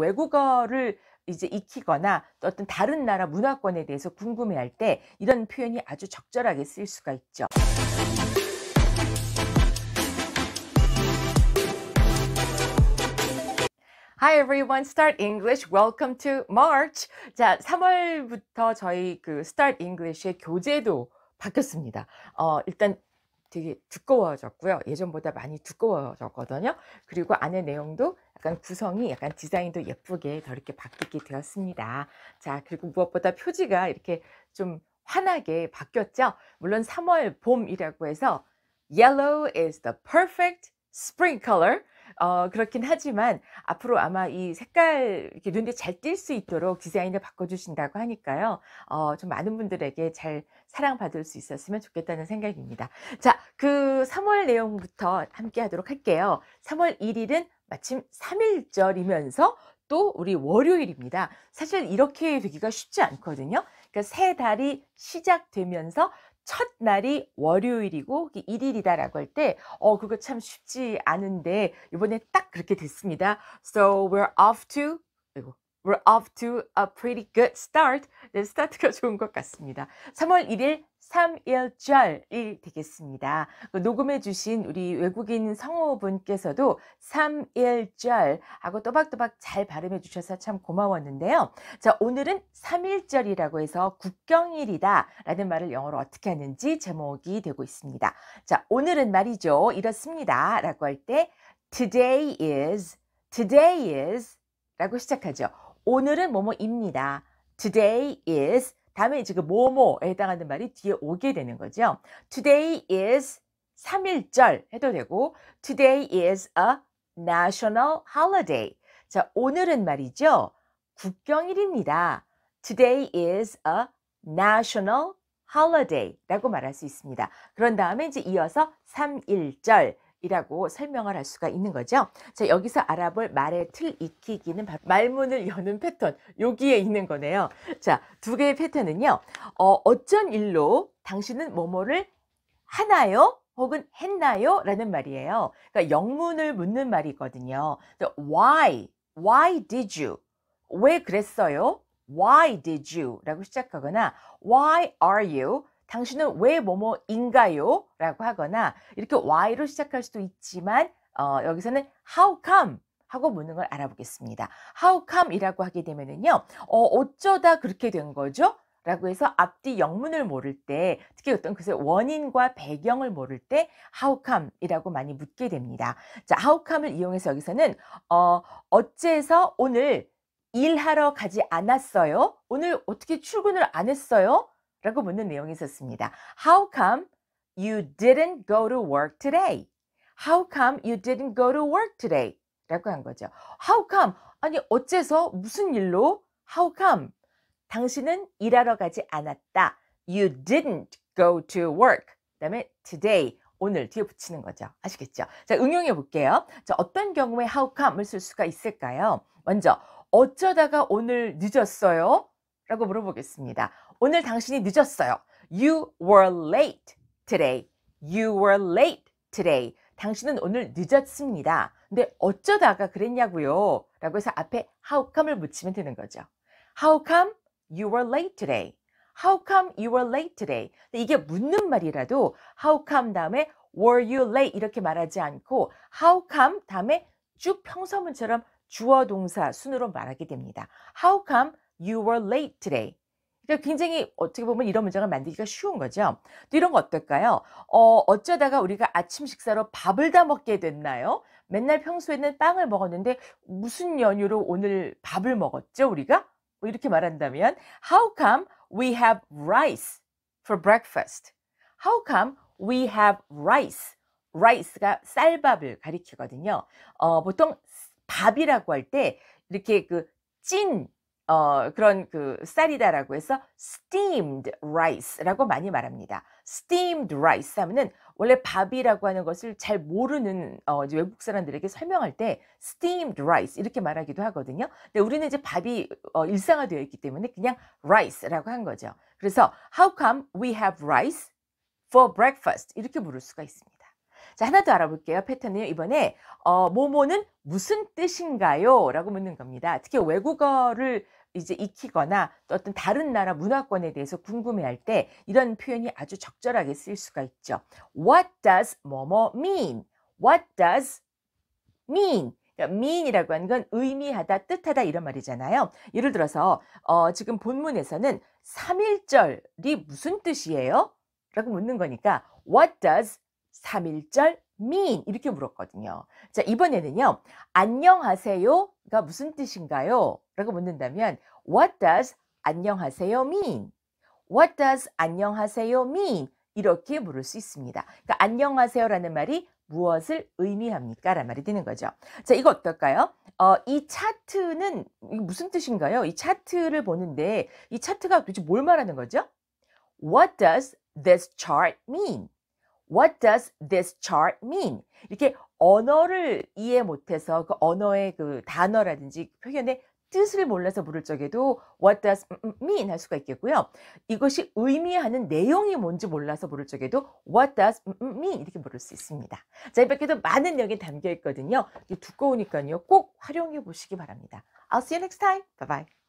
외국어를 이제 익히거나 어떤 다른 나라 문화권에 대해서 궁금해할 때 이런 표현이 아주 적절하게 쓰일 수가 있죠. Hi everyone, Start e n g 자, 3월부터 저희 그 Start e n 의 교재도 바뀌었습니다. 어, 일단 되게 두꺼워졌고요. 예전보다 많이 두꺼워졌거든요. 그리고 안에 내용도 약간 구성이 약간 디자인도 예쁘게 더 이렇게 바뀌게 되었습니다. 자, 그리고 무엇보다 표지가 이렇게 좀 환하게 바뀌었죠. 물론 3월 봄이라고 해서 Yellow is the perfect spring color. 어, 그렇긴 하지만 앞으로 아마 이 색깔 이렇게 눈에 잘 띌 수 있도록 디자인을 바꿔주신다고 하니까요. 어, 좀 많은 분들에게 잘 사랑받을 수 있었으면 좋겠다는 생각입니다. 자, 그 3월 내용부터 함께 하도록 할게요. 3월 1일은 마침 3일절이면서 또 우리 월요일입니다. 사실 이렇게 되기가 쉽지 않거든요. 그러니까 새 달이 시작되면서 첫날이 월요일이고 일일이다라고 할 때 어 그거 참 쉽지 않은데 이번에 딱 그렇게 됐습니다. So we're off to 이고 We're off to a pretty good start. 네, 스타트가 좋은 것 같습니다. 3월 1일 삼일절이 되겠습니다. 그 녹음해 주신 우리 외국인 성우분께서도 삼일절하고 또박또박 잘 발음해 주셔서 참 고마웠는데요. 자, 오늘은 삼일절이라고 해서 국경일이다 라는 말을 영어로 어떻게 하는지 제목이 되고 있습니다. 자, 오늘은 말이죠. 이렇습니다. 라고 할 때 today is, today is 라고 시작하죠. 오늘은 뭐뭐입니다. today is 다음에 지금 뭐뭐에 그 해당하는 말이 뒤에 오게 되는 거죠. Today is 3일절 해도 되고 Today is a national holiday. 자, 오늘은 말이죠. 국경일입니다. Today is a national holiday라고 말할 수 있습니다. 그런 다음에 이제 이어서 3일절 이라고 설명을 할 수가 있는 거죠. 자, 여기서 알아볼 말의 틀 익히기는 말문을 여는 패턴, 여기에 있는 거네요. 자, 두 개의 패턴은요. 어, 어쩐 일로 당신은 뭐뭐를 하나요? 혹은 했나요? 라는 말이에요. 그러니까 영문을 묻는 말이거든요. Why? Why did you? 왜 그랬어요? Why did you? 라고 시작하거나 Why are you? 당신은 왜 뭐뭐인가요? 라고 하거나 이렇게 why로 시작할 수도 있지만 어, 여기서는 how come 하고 묻는 걸 알아보겠습니다. how come이라고 하게 되면은요. 어, 어쩌다 그렇게 된 거죠? 라고 해서 앞뒤 영문을 모를 때 특히 어떤 그것 원인과 배경을 모를 때 how come이라고 많이 묻게 됩니다. 자, how come을 이용해서 여기서는 어, 어째서 오늘 일하러 가지 않았어요? 오늘 어떻게 출근을 안 했어요? 라고 묻는 내용이 있었습니다. How come you didn't go to work today? How come you didn't go to work today? 라고 한 거죠. How come? 아니 어째서 무슨 일로? How come? 당신은 일하러 가지 않았다. You didn't go to work. 그 다음에 today. 오늘 뒤에 붙이는 거죠. 아시겠죠? 자, 응용해 볼게요. 자, 어떤 경우에 how come을 쓸 수가 있을까요? 먼저 어쩌다가 오늘 늦었어요? 라고 물어보겠습니다. 오늘 당신이 늦었어요. You were late today. You were late today. 당신은 오늘 늦었습니다. 근데 어쩌다가 그랬냐고요? 라고 해서 앞에 how come을 붙이면 되는 거죠. How come you were late today? How come you were late today? 이게 묻는 말이라도 how come 다음에 were you late 이렇게 말하지 않고 how come 다음에 쭉 평서문처럼 주어 동사 순으로 말하게 됩니다. How come you were late today? 그러니까 굉장히 어떻게 보면 이런 문장을 만들기가 쉬운 거죠. 또 이런 거 어떨까요? 어, 어쩌다가 우리가 아침 식사로 밥을 다 먹게 됐나요? 맨날 평소에는 빵을 먹었는데 무슨 연유로 오늘 밥을 먹었죠, 우리가? 뭐 이렇게 말한다면 How come we have rice for breakfast? How come we have rice? rice가 쌀밥을 가리키거든요. 어, 보통 밥이라고 할 때 이렇게 그찐 어, 그런 그 쌀이다라고 해서 steamed rice라고 많이 말합니다. steamed rice 하면은 원래 밥이라고 하는 것을 잘 모르는 어, 이제 외국 사람들에게 설명할 때 steamed rice 이렇게 말하기도 하거든요. 근데 우리는 이제 밥이 어, 일상화되어 있기 때문에 그냥 rice라고 한 거죠. 그래서 how come we have rice for breakfast 이렇게 물을 수가 있습니다. 자, 하나 더 알아볼게요. 패턴은요. 이번에 어, 모모는 무슨 뜻인가요? 라고 묻는 겁니다. 특히 외국어를 이제 익히거나 또 어떤 다른 나라 문화권에 대해서 궁금해할 때 이런 표현이 아주 적절하게 쓰일 수가 있죠. What does 뭐뭐 mean? What does mean? 그러니까 mean이라고 하는 건 의미하다, 뜻하다 이런 말이잖아요. 예를 들어서 어, 지금 본문에서는 3일절이 무슨 뜻이에요? 라고 묻는 거니까 What does 3일절 mean? 이렇게 물었거든요. 자, 이번에는요. 안녕하세요가 무슨 뜻인가요? 라고 묻는다면 What does 안녕하세요 mean? What does 안녕하세요 mean? 이렇게 물을 수 있습니다. 그러니까 안녕하세요라는 말이 무엇을 의미합니까? 라는 말이 되는 거죠. 자, 이거 어떨까요? 어, 이 차트는 무슨 뜻인가요? 이 차트를 보는데 이 차트가 도대체 뭘 말하는 거죠? What does this chart mean? What does this chart mean? 이렇게 언어를 이해 못해서 그 언어의 그 단어라든지 표현에 뜻을 몰라서 부를 적에도 what does mean 할 수가 있겠고요. 이것이 의미하는 내용이 뭔지 몰라서 부를 적에도 what does mean 이렇게 부를 수 있습니다. 자, 이 밖에도 많은 내용이 담겨 있거든요. 두꺼우니까요. 꼭 활용해 보시기 바랍니다. I'll see you next time. Bye bye.